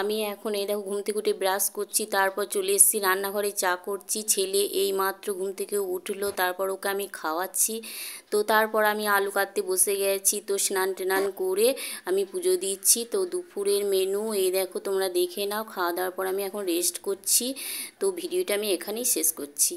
আমি এখন এই দেখো ঘুম থেকে উঠে ব্রাশ করছি তারপর চলে এসেছি রান্নাঘরে চা করছি ছেলে এই মাত্র ঘুম থেকে উঠলো তারপর ওকে আমি খাওয়াচ্ছি তো তারপর আমি আলু কাটতে বসে গেছি তো স্নান টেনান করে আমি পুজো দিচ্ছি তো দুপুরের মেনু এই দেখো তোমরা দেখে নাও খাওয়া দাওয়ার পর আমি এখন রেস্ট করছি তো ভিডিওটা আমি এখানেই শেষ করছি